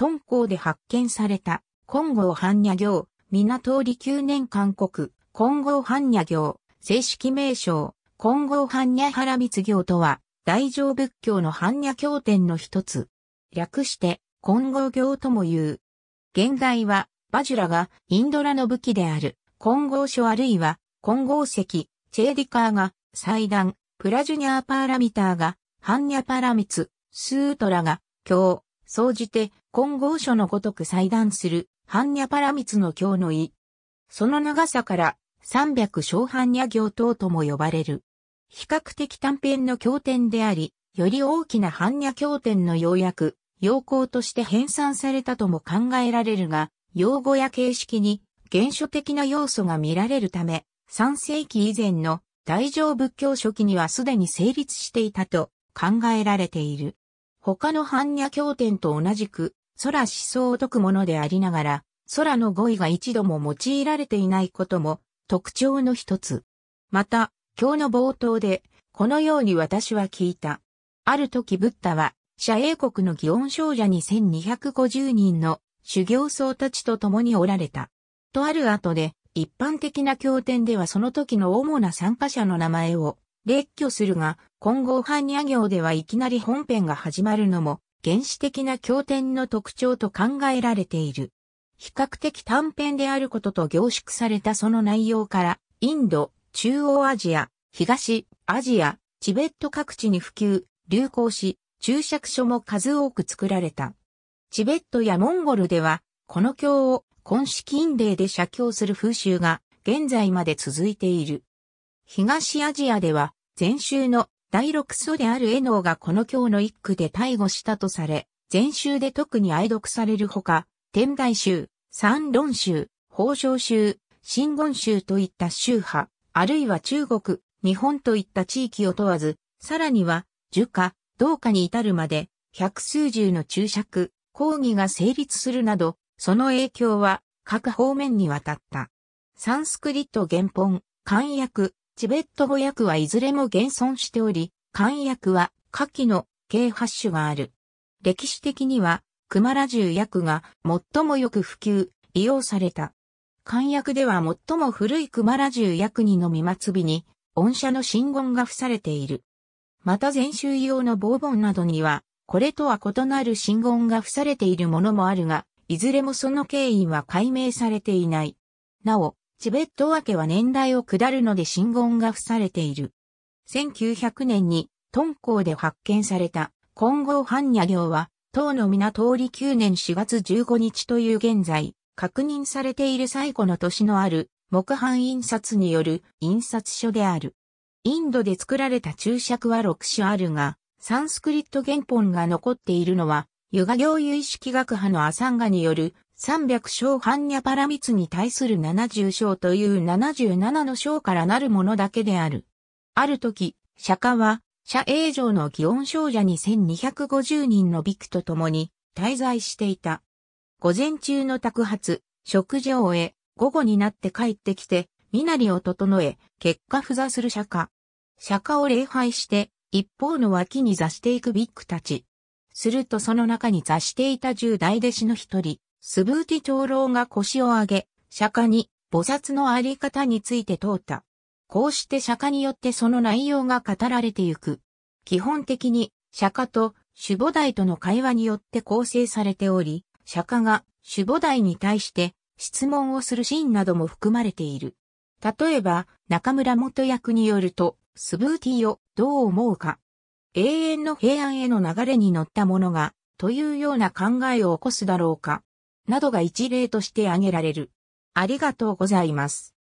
敦煌で発見された、金剛般若行、港通り9年韓国、金剛般若行、正式名称、金剛般若原密行とは、大乗仏教の般若経典の一つ。略して、金剛行とも言う。現代は、バジュラがインドラの武器である、金剛書あるいは、金剛石、チェーディカーが、祭壇、プラジュニアーパーラミターが、般若パラミツ、スートラが、経、総じて、金剛書のごとく裁断する、般若パラミツの教の意。その長さから、三百小般若行等とも呼ばれる。比較的短編の経典であり、より大きな般若経典の要約、要項として編纂されたとも考えられるが、用語や形式に原初的な要素が見られるため、3世紀以前の大乗仏教初期にはすでに成立していたと考えられている。他の般若経典と同じく、空思想を解くものでありながら、空の語彙が一度も用いられていないことも特徴の一つ。また、今日の冒頭で、このように私は聞いた。ある時ブッダは、社英国の祇園少女に1250人の修行僧たちと共におられた。とある後で、一般的な経典ではその時の主な参加者の名前を列挙するが、混合般若行ではいきなり本編が始まるのも、原始的な経典の特徴と考えられている。比較的短編であることと凝縮されたその内容から、インド、中央アジア、東、アジア、チベット各地に普及、流行し、注釈書も数多く作られた。チベットやモンゴルでは、この経を、今式印例で写経する風習が、現在まで続いている。東アジアでは、禅宗の第六祖であるエノーがこの教の一句で逮捕したとされ、禅宗で特に愛読されるほか、天台宗、三論宗、宝生宗、新言宗といった宗派、あるいは中国、日本といった地域を問わず、さらには、儒家、道家に至るまで、百数十の注釈、講義が成立するなど、その影響は各方面にわたった。サンスクリット原本、漢訳、チベット語訳はいずれも現存しており、漢訳は下記の計8種がある。歴史的には、クマラ銃訳が最もよく普及、利用された。漢訳では最も古いクマラ銃訳にのみ末尾に、音社の真言が付されている。また全集用のボーボンなどには、これとは異なる真言が付されているものもあるが、いずれもその経緯は解明されていない。なお、チベット分けは年代を下るので信言が付されている。1900年に、敦煌で発見された、金剛般若行は、唐の港通り9年4月15日という現在、確認されている最古の年のある、木版印刷による印刷書である。インドで作られた注釈は6種あるが、サンスクリット原本が残っているのは、ヨガ行有識学派のアサンガによる300章般若パラミツに対する70章という77の章からなるものだけである。ある時、釈迦は、社営城の祇園少者に1250人のビクと共に滞在していた。午前中の宅発、食事を終え、午後になって帰ってきて、身なりを整え、結果不座する釈迦。釈迦を礼拝して、一方の脇に座していくビッグたち。するとその中に座していた十代弟子の一人、スブーティ長老が腰を上げ、釈迦に菩薩のあり方について問うた。こうして釈迦によってその内容が語られてゆく。基本的に釈迦と守護代との会話によって構成されており、釈迦が守護代に対して質問をするシーンなども含まれている。例えば、中村元役によると、スブーティをどう思うか。永遠の平安への流れに乗ったものが、というような考えを起こすだろうか。などが一例として挙げられる。ありがとうございます。